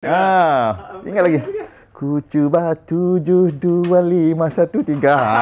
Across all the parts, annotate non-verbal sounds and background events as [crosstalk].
Ha, ah, ingat lagi. Ku cuba tujuh dua lima satu tiga. Ha.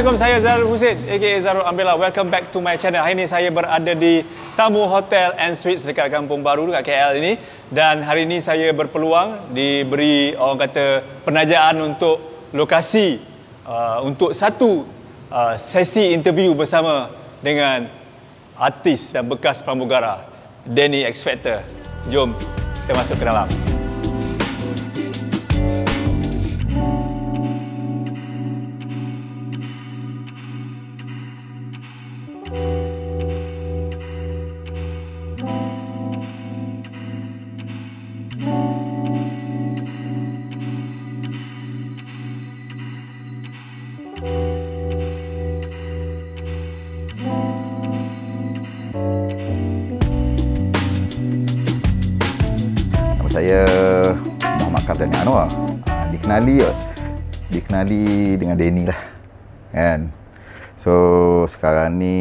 Assalamualaikum, saya Zarul Husin aka Zarul Ambilah. Welcome back to my channel. Hari ini saya berada di Tamu Hotel and Suites dekat Kampung Baru dekat KL ini dan hari ini saya berpeluang diberi orang kata penajaan untuk lokasi uh, untuk satu uh, sesi interview bersama dengan artis dan bekas pramugara Danny X Factor. Jom kita masuk ke dalam. dan Anwar ha, dikenali dikenali dengan Denny lah kan so sekarang ni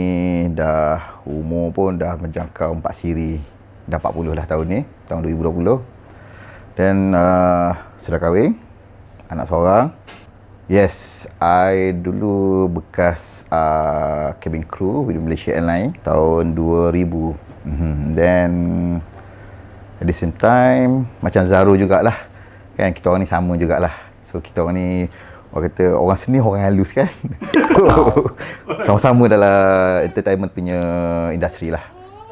dah umur pun dah menjangka 4 siri dah 40 lah tahun ni tahun 2020 dan uh, sudah kahwin anak seorang Yes, I dulu bekas uh, cabin crew with Malaysia Airlines tahun 2000. Mm-hmm. Then, at the same time, macam Zaro jugalah kan kita orang ni sama jugalah so kita orang ni orang kata orang seni orang halus kan [laughs] so, sama-sama dalam entertainment punya industri lah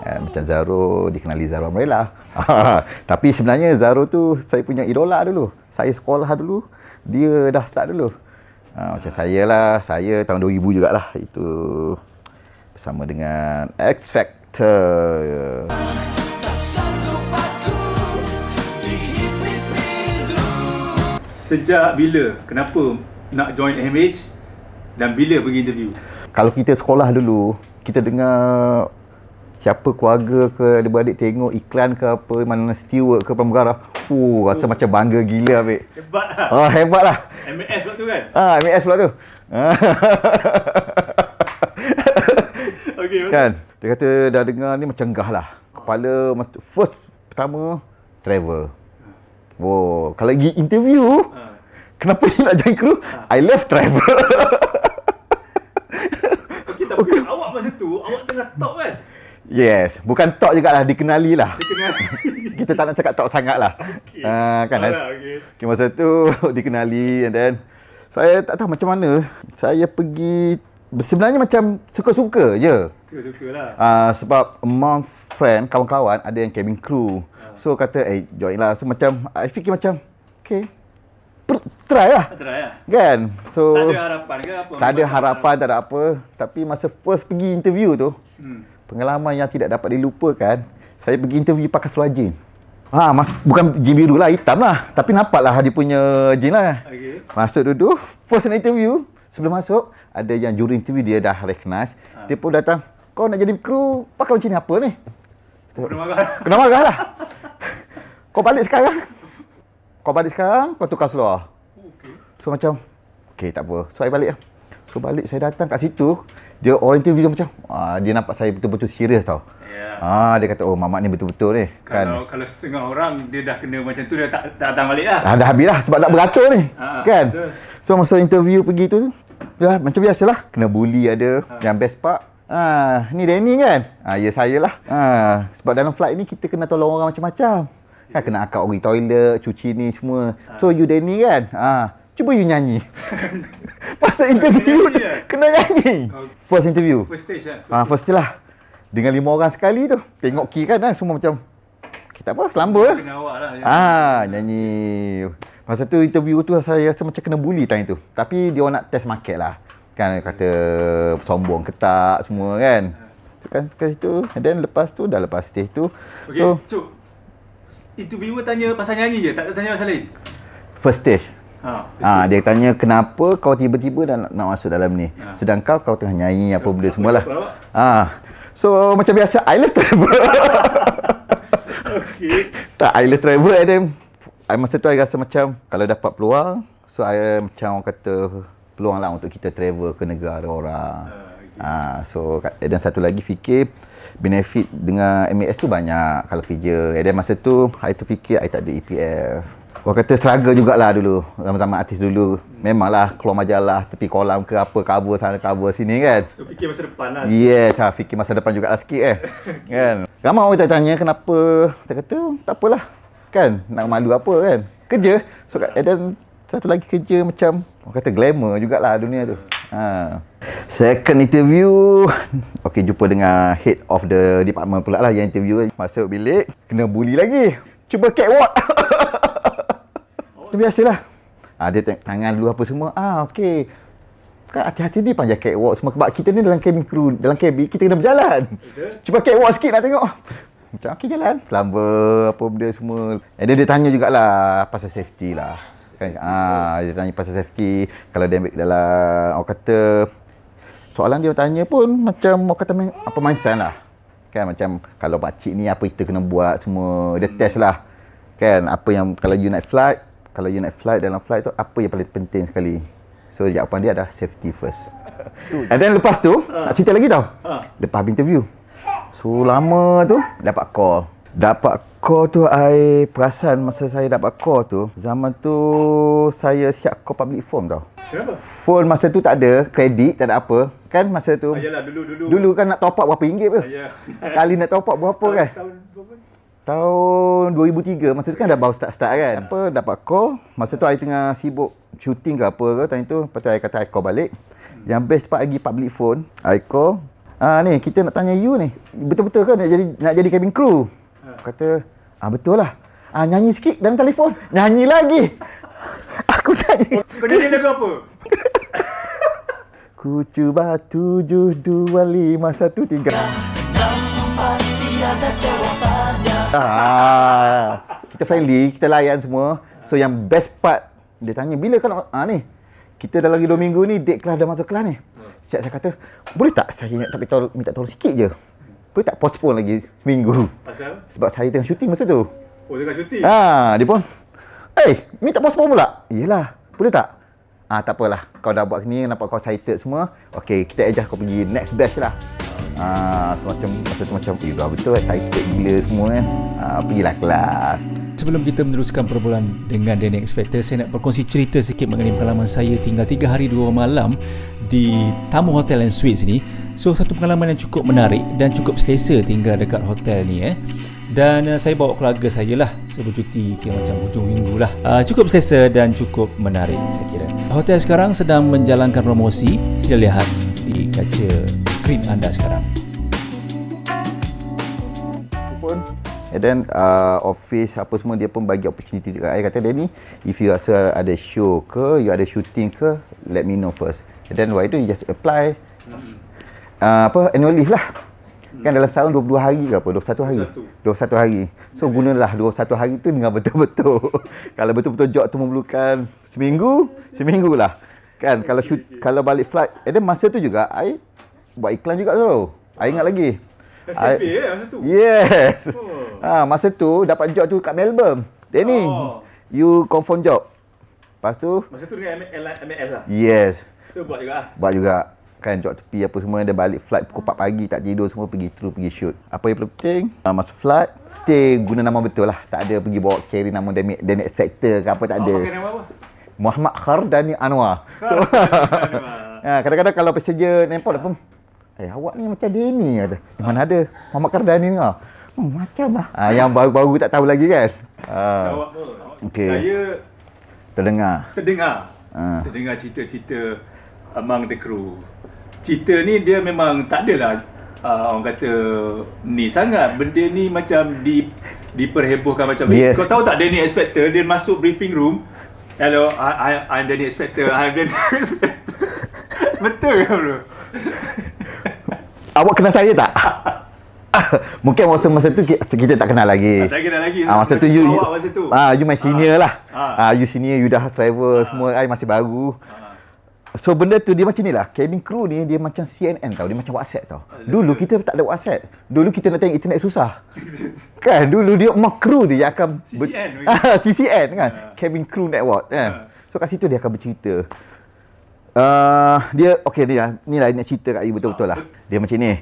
kan? macam Zaro dikenali Zaro Amrella [laughs] tapi sebenarnya Zaro tu saya punya idola dulu saya sekolah dulu dia dah start dulu ha, macam saya lah saya tahun 2000 jugalah itu bersama dengan X Factor yeah. sejak bila? Kenapa nak join MH? Dan bila pergi interview? Kalau kita sekolah dulu, kita dengar siapa keluarga ke adik-adik tengok iklan ke apa, mana steward ke pramugara. Uh, oh, rasa oh. macam bangga gila, Abik. Hebat lah. Ah, hebat lah. MAS pula tu kan? Ah, MAS pula tu. [laughs] okay, kan? Dia kata dah dengar ni macam gah lah. Kepala, first pertama, travel. Oh, kalau pergi interview, uh. kenapa you nak join kru? Uh. Ha. I love travel. okay, tapi okay. awak masa tu, awak tengah talk kan? Yes, bukan talk juga lah, dikenali lah. Dikenali. [laughs] Kita tak nak cakap talk sangat lah. Okay. Uh, kan Alah, eh? okay. okay. masa tu, [laughs] dikenali and then, saya tak tahu macam mana, saya pergi sebenarnya macam suka-suka je. Suka-sukalah. Uh, sebab among friend, kawan-kawan ada yang cabin crew. Uh. So kata, eh join lah. So macam, I fikir macam, okay. Per- try lah. Try lah. Kan? So, tak ada harapan ke apa? Tak ada harapan, tak ada apa. Tapi masa first pergi interview tu, hmm. pengalaman yang tidak dapat dilupakan, saya pergi interview pakai seluar jean. Ha, mas- bukan jean biru lah, hitam lah. Tapi nampak lah dia punya jean lah. Okay. Masuk duduk, first interview, Sebelum masuk, ada yang juri TV dia dah recognize. Ha. Dia pun datang, kau nak jadi kru, pakai macam ni apa ni? Kena marah. [laughs] Kena marah lah. kau balik sekarang. Kau balik sekarang, kau tukar seluar. Oh, okay. So macam, okay tak apa. So, saya balik lah. So, balik saya datang kat situ. Dia orang TV macam, ah, dia nampak saya betul-betul serius tau. Yeah. Ah, dia kata, oh mamak ni betul-betul ni. Kalau, kan? kalau setengah orang, dia dah kena macam tu, dia tak, tak datang balik lah. Dah, dah habis lah sebab nak beratur ni. Ha, kan? Betul. So masa interview pergi tu, Ya, macam biasalah. Kena bully ada. Ha. Yang best part. Ah, ni Danny kan? Ah, ya saya lah. Ah, ha, sebab dalam flight ni kita kena tolong orang macam-macam. Kan kena akak pergi toilet, cuci ni semua. Ha. So you Danny kan? Ah, cuba you nyanyi. [laughs] Masa interview tu, kena, eh? kena nyanyi. Okay. First interview. First stage kan? Ah, first stage lah. Dengan lima orang sekali tu. Tengok key kan, kan? semua macam kita apa? Selamba. Kena awak lah. Ya. Ah, nyanyi. Okay. Masa tu interview tu saya rasa macam kena bully time tu. Tapi dia orang nak test market lah. Kan kata sombong ketak semua kan. Tu ah. kan kat situ. And then lepas tu dah lepas stage tu. Okay, so cuk. Interviewer tanya pasal nyanyi je, tak tanya pasal lain. First stage. Ha, ha, dia tanya kenapa kau tiba-tiba dah nak, nak masuk dalam ni ha. Sedangkan kau tengah nyanyi so, apa benda semualah ah ha. So macam biasa I love travel [laughs] [laughs] okay. Tak I love travel Adam I masa tu I rasa macam kalau dapat peluang so I macam orang kata peluang lah untuk kita travel ke negara orang uh, okay. uh, so dan satu lagi fikir benefit dengan MAS tu banyak kalau kerja eh, and then masa tu I terfikir I tak ada EPF orang kata struggle jugalah dulu sama-sama artis dulu memanglah keluar majalah tepi kolam ke apa cover sana cover sini kan so fikir masa depan lah yeah cara fikir masa depan jugalah sikit eh [laughs] kan ramai orang tanya kenapa saya kata tak apalah kan nak malu apa kan kerja so and then satu lagi kerja macam orang kata glamour jugalah dunia tu ha. second interview [laughs] Okay, jumpa dengan head of the department pula lah yang interview masuk bilik kena bully lagi cuba catwalk [laughs] itu biasalah ha, dia tengok tangan dulu apa semua ah okey Kan hati-hati dia panjang catwalk semua Sebab kita ni dalam cabin crew Dalam cabin kita kena berjalan Cuba catwalk sikit nak tengok macam okey jalan. Selamba apa benda semua. Eh dia, dia tanya jugalah pasal safety lah. Kan? Safety. Ah, dia tanya pasal safety. Kalau dia ambil dalam orang kata soalan dia tanya pun macam orang kata apa mindset lah. Kan macam kalau pakcik ni apa kita kena buat semua. Dia hmm. test lah. Kan apa yang kalau you naik flight kalau you naik flight dalam flight tu apa yang paling penting sekali. So jawapan dia adalah safety first. And then lepas tu uh. nak cerita lagi tau. Uh. Lepas interview. So lama tu dapat call. Dapat call tu I perasan masa saya dapat call tu zaman tu saya siap call public phone tau. Kenapa? Phone masa tu tak ada, kredit tak ada apa. Kan masa tu? Ayalah ah, dulu dulu. Dulu kan nak top up berapa ringgit ke? Ya. Sekali nak top up berapa kan? Tahun 2003 masa tu kan dah baru start start kan. Apa dapat call masa tu I tengah sibuk shooting ke apa ke tadi tu patut tu kata I call balik. Yang best tempat lagi public phone, I call Ah ha, ni kita nak tanya you ni. Betul-betul ke nak jadi nak jadi cabin crew? Ha. Kata ah betul lah. Ah ha, nyanyi sikit dalam telefon. Nyanyi lagi. [laughs] Aku tanya. Kau oh, jadi lagu apa? [laughs] Ku cuba tujuh dua lima satu tiga. Ah, kita friendly, kita layan semua. So yang best part dia tanya bila kalau ah ha, ni kita dah lagi 2 minggu ni date kelas dah masuk kelas ni. Siap saya kata, boleh tak saya nak tapi tol- minta tolong sikit je? Boleh tak postpone lagi seminggu? Pasal? Sebab saya tengah syuting masa tu. Oh, tengah syuting? Haa, ah, dia pun. Eh, hey, minta postpone pula? Yelah, boleh tak? Ah, tak apalah. Kau dah buat ni, nampak kau excited semua. Okay, kita adjust kau pergi next batch lah. Ah, semacam, masa tu macam, eh, betul excited gila semua kan. Ah, Pergilah kelas. Sebelum kita meneruskan perbualan dengan The Next Saya nak berkongsi cerita sikit mengenai pengalaman saya tinggal 3 hari 2 malam Di Tamu Hotel and Suites ni So satu pengalaman yang cukup menarik dan cukup selesa tinggal dekat hotel ni eh dan uh, saya bawa keluarga saya lah So bercuti kira macam hujung minggu lah uh, Cukup selesa dan cukup menarik saya kira Hotel sekarang sedang menjalankan promosi Sila lihat di kaca krim anda sekarang And then uh, office apa semua dia pun bagi opportunity dekat saya kata Danny if you rasa ada show ke you ada shooting ke let me know first and then why do you just apply hmm uh, apa annual leave lah mm-hmm. kan dalam setahun 22 hari ke apa 21 hari 21, 21 hari so yeah. gunalah 21 hari tu dengan betul-betul [laughs] kalau betul-betul job tu memerlukan seminggu seminggu lah kan kalau shoot okay. kalau balik flight and then masa tu juga I buat iklan juga tu so. uh ingat lagi SKP I, lah, masa tu yes oh. Ha, masa tu dapat job tu kat Melbourne. Danny, oh. you confirm job. Lepas tu Masa tu dengan MLS lah. Yes. So buat juga ah. Buat juga. Kan job tepi apa semua dia balik flight pukul 4 pagi tak tidur semua pergi terus pergi shoot. Apa yang penting? Uh, masa flight stay guna nama betul lah. Tak ada pergi bawa carry nama Danny Danny Spectre ke apa tak oh, ada. Oh, pakai nama apa? Muhammad Khardani Anwar. So, [laughs] ya, kadang-kadang kalau passenger nampak dia pun, eh awak ni macam Denny kata. Mana ada Muhammad Khardani ni ah. Hmm, macam lah. Ah, yang baru-baru tak tahu lagi kan? Ah. Jawab pun. Okey. Saya... Terdengar. Terdengar. Ah. Terdengar cerita-cerita among the crew. Cerita ni dia memang tak adalah uh, orang kata ni sangat. Benda ni macam di diperhebohkan macam dia. Kau tahu tak Danny Inspector dia masuk briefing room. Hello, I, I, I'm Danny Inspector. I'm Danny Inspector. [laughs] Betul ke Awak kenal saya tak? [laughs] [laughs] mungkin masa masa tu kita, kita tak kenal lagi. Tak kenal lagi. Ah masa tu you awak masa tu. Ah you my senior ah. lah. Ah. ah you senior you dah travel ah. semua I masih baru. Ah. So benda tu dia macam ni lah Cabin crew ni dia macam CNN tau Dia macam WhatsApp tau ah, Dulu kita tak ada WhatsApp Dulu kita nak tengok internet susah [laughs] Kan dulu dia mak crew dia yang akan CCN ber- [laughs] CCN kan uh. Cabin crew network kan ah. So kat situ dia akan bercerita uh, Dia okay ni lah Ni lah nak cerita kat you betul-betul lah Dia macam ni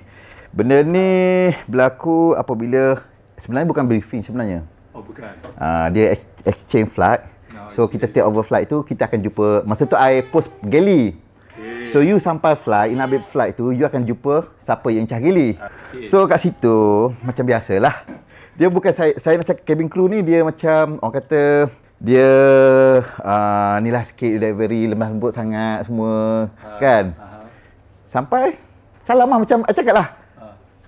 Benda ni berlaku apabila sebenarnya bukan briefing sebenarnya. Oh bukan. Uh, dia exchange flight. No, so kita take over flight tu kita akan jumpa masa tu I post Gelly. Okay. So you sampai flight, in habis flight tu you akan jumpa siapa yang cari Gelly. Ah, okay. So kat situ macam biasalah. Dia bukan saya saya macam cabin crew ni dia macam orang kata dia uh, ni lah sikit delivery lemah lembut sangat semua uh, kan. Uh-huh. Sampai salam lah macam I lah.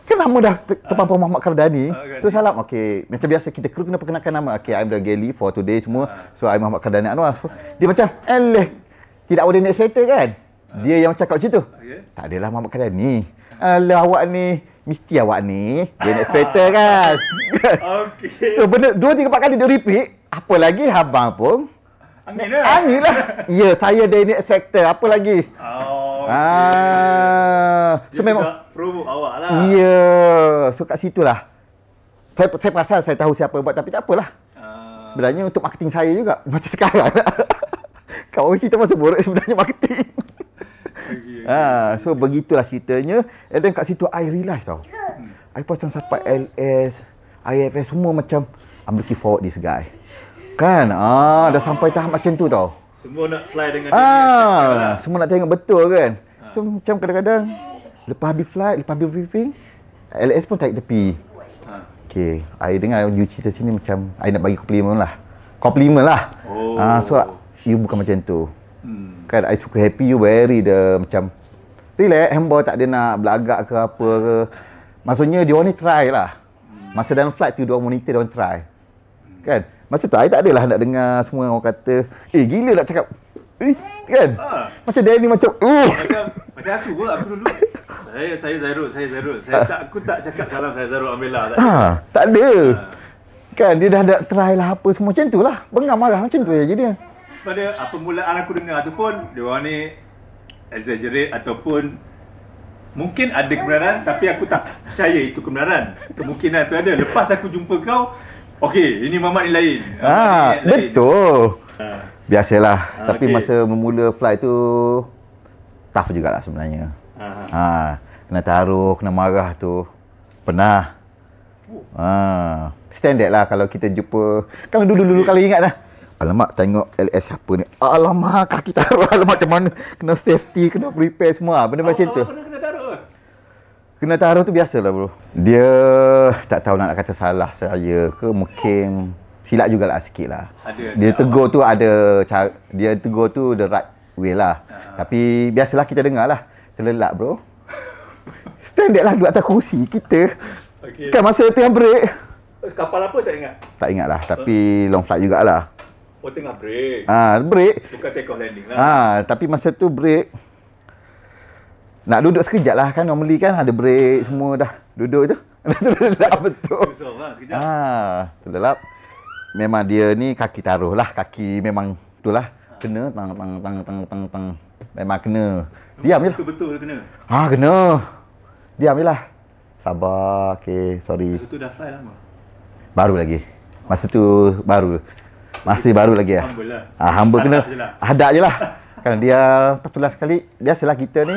Kan nama dah terpampu uh, Muhammad Kardani. Uh, ah, kan. so salam. Okey, macam biasa kita kru kena perkenalkan nama. Okey, I'm the Gelly for today semua. Ah. so I'm Muhammad Kardani Anwar. So, dia macam eleh. Tidak ada next letter kan? Ah. dia yang cakap macam tu. Tak adalah Muhammad Kardani. Alah awak ni Mesti awak ni Dia nak spreader kan [laughs] Okay So benda Dua tiga empat kali dia repeat Apa lagi habang pun Angin lah Angin lah [laughs] Ya saya dia nak spreader Apa lagi Oh okay. ah. So dia memang sudah, provoke awak lah. Ya. Yeah. So kat situ lah. Saya, saya perasan saya tahu siapa buat tapi tak apalah. Uh. Sebenarnya untuk marketing saya juga. [laughs] Macam sekarang. Kau mesti tak masuk borak sebenarnya marketing. Okay, okay, ha, ah, okay, so okay. begitulah ceritanya. And then kat situ I realise tau. Hmm. I pas macam sampai LS, IFS semua macam I'm looking forward this guy. Kan? Ah, dah sampai tahap macam tu tau. Semua nak fly dengan ah, dia. Ah, semua nak tengok betul kan? Ha. So, macam kadang-kadang Lepas habis flight, lepas habis briefing, LS pun tarik tepi. Ha. Okay, I dengar you cerita sini macam I nak bagi compliment lah. Compliment lah. Oh. Uh, ah, so, you bukan macam tu. Hmm. Kan, I suka happy you very the macam relax, hamba tak ada nak belagak ke apa ke. Maksudnya, dia orang ni try lah. Masa dalam flight tu, dia orang monitor, dia orang try. Kan? Masa tu, I tak adalah nak dengar semua orang kata, eh, gila nak cakap. Eh, kan? Ha. Macam Danny macam, eh. Macam, macam aku pun, aku dulu saya saya Zairul, saya Zairul. Saya ah. tak aku tak cakap salam saya Zairul Amila tak. Ha, tak ada. Ha. Kan dia dah nak try lah apa semua macam tu lah. Bengang marah macam tu ha. dia. jadi. Pada apa mulaan aku dengar tu pun dia orang ni exaggerate ataupun mungkin ada kebenaran tapi aku tak percaya itu kebenaran. Kemungkinan tu ada. Lepas aku jumpa kau, okey, ini mamak ni lain. Ha, ni betul. Ha. Biasalah. Ha, tapi okay. masa memula flight tu tough jugalah sebenarnya. Ha. ha kena taruh, kena marah tu. Pernah. Ha. Standard lah kalau kita jumpa. Kalau dulu-dulu kalau ingat lah. Alamak tengok LS siapa ni. Alamak kaki taruh. [laughs] Alamak macam mana. Kena safety, kena prepare semua. Benda awal, macam tu. kena, kena taruh. Kena taruh tu biasa lah bro. Dia tak tahu nak kata salah saya ke mungkin silap lah sikit lah. Ada, dia tegur tu ada Dia tegur tu the right way lah. Uh-huh. Tapi biasalah kita dengar lah. Terlelak bro. Standard lah duduk atas kerusi kita. Okay. Kan masa tengah break. Eh, kapal apa tak ingat? Tak ingat lah. Tapi huh? long flight jugalah. Oh tengah break. Ah ha, break. Bukan take off landing lah. Ah ha, tapi masa tu break. Nak duduk sekejap lah kan. Normally kan ada break ah. semua dah. Duduk tu. [laughs] Terlelap betul. Lah, ah Lah, ha, memang dia ni kaki taruh lah. Kaki memang tu lah. Kena tang tang tang tang tang tang. Memang kena. Diam je lah. Betul-betul kena. Ha, kena. Diam je lah. Sabar. Okay, sorry. Itu tu dah fly lama? Baru lagi. Masa tu baru. Masih baru lagi lah. Humble lah. Ah, humble kena. Hadap je lah. lah. Kan dia petulah sekali. Biasalah kita ni.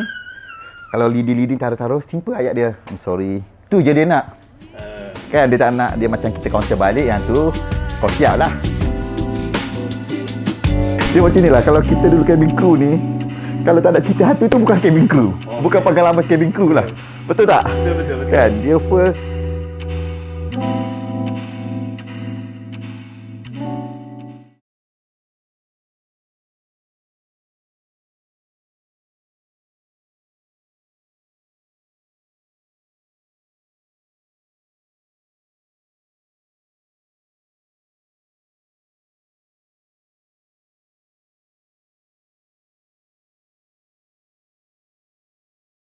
Kalau lidi-lidi taruh-taruh, simple ayat dia. I'm sorry. Tu je dia nak. Eh. Kan dia tak nak dia macam kita counter balik yang tu. Kau siap lah. Dia macam ni lah. Kalau kita dulu cabin crew ni. Kalau tak ada cerita hantu tu bukan cabin crew. Oh. Bukan pengalaman cabin crew lah. Betul tak? Betul betul betul. Kan dia first